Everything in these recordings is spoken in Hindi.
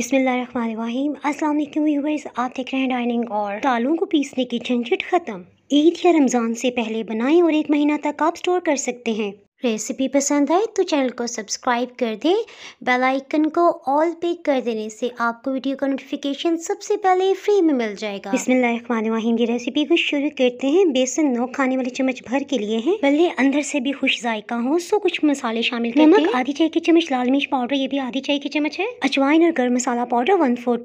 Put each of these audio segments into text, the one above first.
बिस्मिल्लाहिर्रहमानिर्रहीम अस्सलाम वालेकुम व्यूअर्स आप देख रहे हैं डाइनिंग और दालों को पीसने की झंझट ख़त्म ईद या रमज़ान से पहले बनाएं और एक महीना तक आप स्टोर कर सकते हैं रेसिपी पसंद आए तो चैनल को सब्सक्राइब कर दें बेल आइकन को ऑल पे कर देने से आपको वीडियो का नोटिफिकेशन सबसे पहले फ्री में मिल जाएगा बिस्मिल्लाहिर्रहमानिर्रहीम की रेसिपी को शुरू करते हैं बेसन नौ खाने वाले चम्मच भर के लिए हैं भले अंदर से भी खुश जायका हो सो कुछ मसाले शामिल नमक आधी चाय की चम्मच लाल मिर्च पाउडर ये भी आधी चाय की चम्मच है अजवाइन और गर्म मसाला पाउडर वन फोर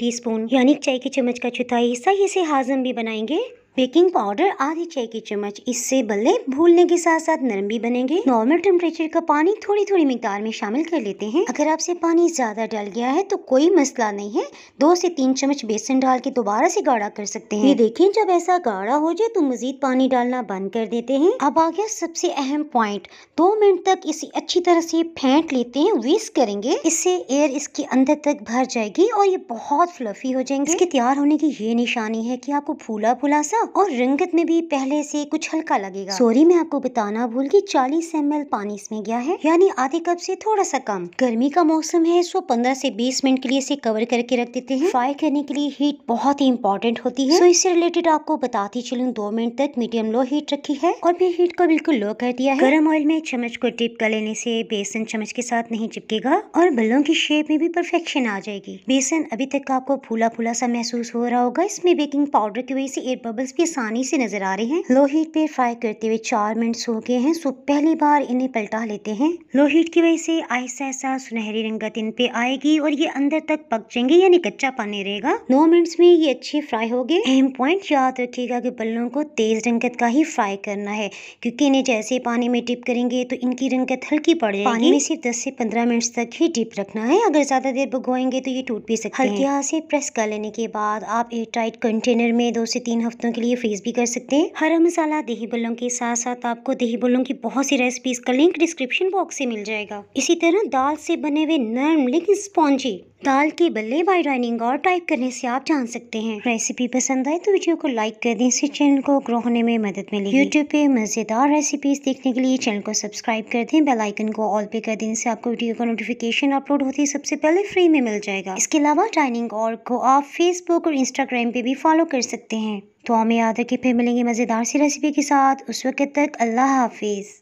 यानी चाय की चम्मच का चौथाई हिस्सा इसे हाजम भी बनाएंगे बेकिंग पाउडर आधी चाय की चम्मच इससे बल्ले भूलने के साथ साथ नरम भी बनेंगे नॉर्मल टेम्परेचर का पानी थोड़ी थोड़ी मिकदार में शामिल कर लेते हैं अगर आपसे पानी ज्यादा डल गया है तो कोई मसला नहीं है दो से तीन चम्मच बेसन डाल के दोबारा से गाढ़ा कर सकते हैं ये देखें जब ऐसा गाढ़ा हो जाए तो मजीद पानी डालना बंद कर देते हैं अब आ गया सबसे अहम पॉइंट दो मिनट तक इसे अच्छी तरह से फेंट लेते हैं विस्क करेंगे इससे एयर इसके अंदर तक भर जाएगी और ये बहुत फ्लफी हो जाएंगे इसके तैयार होने की ये निशानी है की आपको फूला फूला सा और रंगत में भी पहले से कुछ हल्का लगेगा सॉरी मैं आपको बताना भूल की चालीस एम पानी इसमें गया है यानी आधे कप से थोड़ा सा कम गर्मी का मौसम है सो पंद्रह से बीस मिनट के लिए इसे कवर करके रख देते हैं फ्राई करने के लिए हीट बहुत ही इम्पोर्टेंट होती है सो इससे रिलेटेड आपको बताती चलूँ दो मिनट तक मीडियम लो हीट रखी है और मैं हीट को बिल्कुल लो कर दिया है गर्म ऑयल में चम्मच को टिप कर लेने से बेसन चमच के साथ नहीं चिपकेगा और बल्लों की शेप में भी परफेक्शन आ जाएगी बेसन अभी तक आपको फूला फूला सा महसूस हो रहा होगा इसमें बेकिंग पाउडर की वजह से एयर बबल्स की सानी से नजर आ रहे हैं लो हीट पे फ्राई करते हुए चार मिनट्स हो गए हैं सो पहली बार इन्हें पलटा लेते हैं लो हीट की वजह से ऐसा ऐसा सुनहरी रंगत इन पे आएगी और ये अंदर तक पक जाएंगे यानी कच्चा पानी रहेगा नौ मिनट्स में ये अच्छे फ्राई हो गए अहम पॉइंट याद रखेगा की बल्लों को तेज रंगत का ही फ्राई करना है क्यूँकी इन्हें जैसे पानी में डिप करेंगे तो इनकी रंगत हल्की पड़ जाएगी पानी में सिर्फ दस से पंद्रह मिनट तक ही डिप रखना है अगर ज्यादा देर भगवाएंगे तो ये टूट भी सकते हैं हल्के हाथ से प्रेस कर लेने के बाद आप एयर टाइट कंटेनर में दो से तीन हफ्तों के लिए फेस भी कर सकते हैं हरा मसाला दही बल्लों के साथ साथ आपको दही बल्लों की बहुत सी रेसिपीज का लिंक डिस्क्रिप्शन बॉक्स से मिल जाएगा इसी तरह दाल से बने हुए नर्म लेकिन स्पॉन्जी दाल के बल्ले बाय राइनिंग और टाइप करने से आप जान सकते हैं रेसिपी पसंद आए तो वीडियो को लाइक कर दें इससे चैनल को ग्रो होने में मदद मिले यूट्यूब पे मज़ेदार रेसिपीज देखने के लिए चैनल को सब्सक्राइब कर दें बेल आइकन को ऑल पे कर दें इससे आपको वीडियो का नोटिफिकेशन अपलोड होती है सबसे पहले फ्री में मिल जाएगा इसके अलावा डाइनिंग और को आप फेसबुक और इंस्टाग्राम पे भी फॉलो कर सकते हैं तो हमें याद रखें फिर मिलेंगे मज़ेदार सी रेसिपी के साथ उस वक्त तक अल्लाह हाफिज़